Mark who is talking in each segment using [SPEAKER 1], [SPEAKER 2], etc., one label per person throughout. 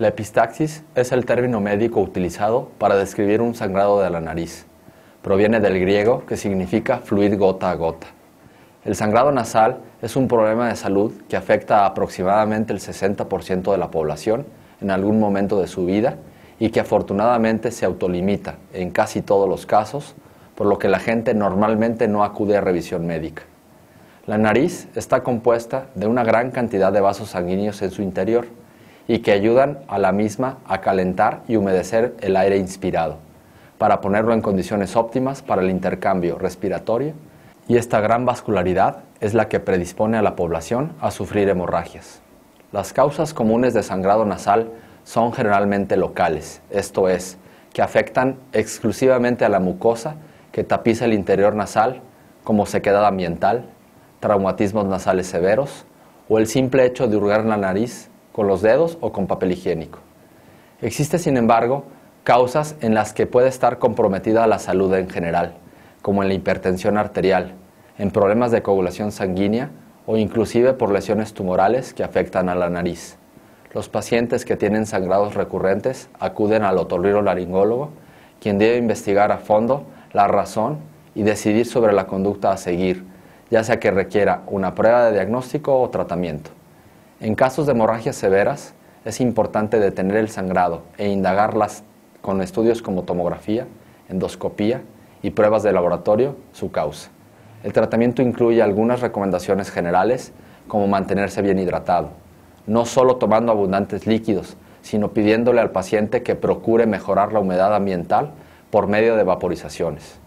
[SPEAKER 1] La epistaxis es el término médico utilizado para describir un sangrado de la nariz. Proviene del griego que significa fluid gota a gota. El sangrado nasal es un problema de salud que afecta a aproximadamente el 60% de la población en algún momento de su vida y que afortunadamente se autolimita en casi todos los casos, por lo que la gente normalmente no acude a revisión médica. La nariz está compuesta de una gran cantidad de vasos sanguíneos en su interior y que ayudan a la misma a calentar y humedecer el aire inspirado, para ponerlo en condiciones óptimas para el intercambio respiratorio, y esta gran vascularidad es la que predispone a la población a sufrir hemorragias. Las causas comunes de sangrado nasal son generalmente locales, esto es, que afectan exclusivamente a la mucosa que tapiza el interior nasal, como sequedad ambiental, traumatismos nasales severos o el simple hecho de hurgar la nariz con los dedos o con papel higiénico. Existe, sin embargo, causas en las que puede estar comprometida la salud en general, como en la hipertensión arterial, en problemas de coagulación sanguínea o inclusive por lesiones tumorales que afectan a la nariz. Los pacientes que tienen sangrados recurrentes acuden al otorrinolaringólogo, quien debe investigar a fondo la razón y decidir sobre la conducta a seguir, ya sea que requiera una prueba de diagnóstico o tratamiento. En casos de hemorragias severas, es importante detener el sangrado e indagarlas con estudios como tomografía, endoscopía y pruebas de laboratorio su causa. El tratamiento incluye algunas recomendaciones generales como mantenerse bien hidratado, no solo tomando abundantes líquidos, sino pidiéndole al paciente que procure mejorar la humedad ambiental por medio de vaporizaciones.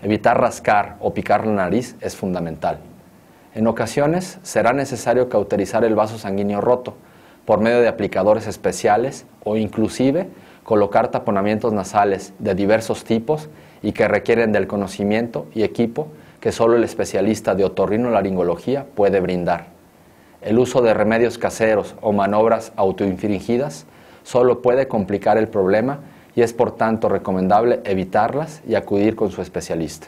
[SPEAKER 1] Evitar rascar o picar la nariz es fundamental. En ocasiones será necesario cauterizar el vaso sanguíneo roto por medio de aplicadores especiales o inclusive colocar taponamientos nasales de diversos tipos y que requieren del conocimiento y equipo que solo el especialista de otorrinolaringología puede brindar. El uso de remedios caseros o manobras autoinfringidas solo puede complicar el problema y es por tanto recomendable evitarlas y acudir con su especialista.